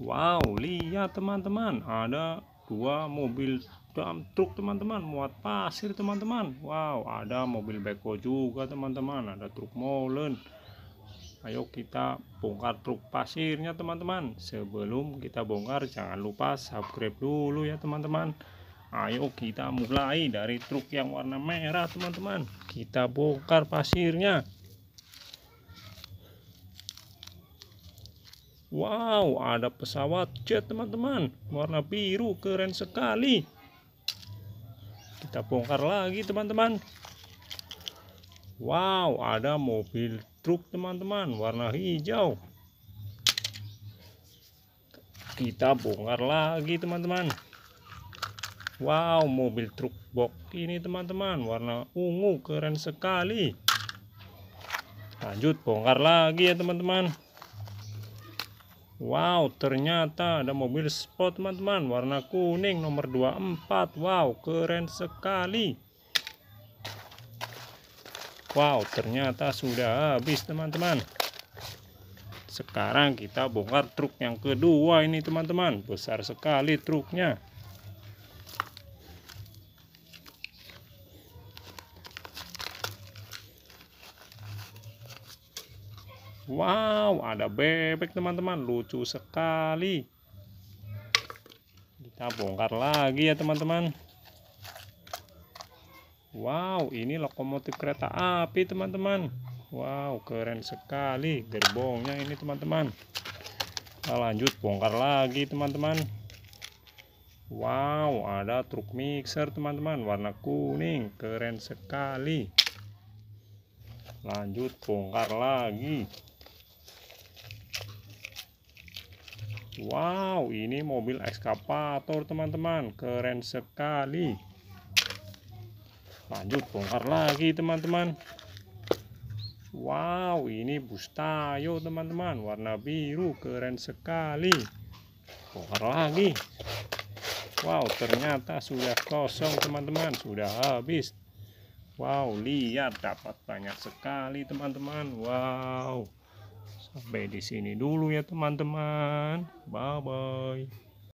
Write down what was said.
Wow, lihat teman-teman, ada dua mobil dam truk teman-teman, muat pasir teman-teman. Wow, ada mobil beko juga teman-teman, ada truk molen. Ayo kita bongkar truk pasirnya teman-teman. Sebelum kita bongkar, jangan lupa subscribe dulu ya teman-teman. Ayo kita mulai dari truk yang warna merah teman-teman. Kita bongkar pasirnya. Wow, ada pesawat jet teman-teman. Warna biru, keren sekali. Kita bongkar lagi teman-teman. Wow, ada mobil truk teman-teman, warna hijau. Kita bongkar lagi teman-teman. Wow, mobil truk box ini teman-teman, warna ungu, keren sekali. Lanjut bongkar lagi ya teman-teman. Wow, ternyata ada mobil sport, teman-teman. Warna kuning nomor 24. Wow, keren sekali. Wow, ternyata sudah habis, teman-teman. Sekarang kita bongkar truk yang kedua ini, teman-teman. Besar sekali truknya. Wow, ada bebek teman-teman, lucu sekali. Kita bongkar lagi ya teman-teman. Wow, ini lokomotif kereta api teman-teman. Wow, keren sekali gerbongnya ini teman-teman. Kita lanjut bongkar lagi teman-teman. Wow, ada truk mixer teman-teman, warna kuning, keren sekali. Lanjut bongkar lagi. Wow, ini mobil ekskavator, teman-teman. Keren sekali. Lanjut bongkar lagi, teman-teman. Wow, ini bus tayo, teman-teman. Warna biru, keren sekali. Bongkar lagi. Wow, ternyata sudah kosong, teman-teman. Sudah habis. Wow, lihat dapat banyak sekali, teman-teman. Wow. Sampai di sini dulu ya teman-teman. Bye bye.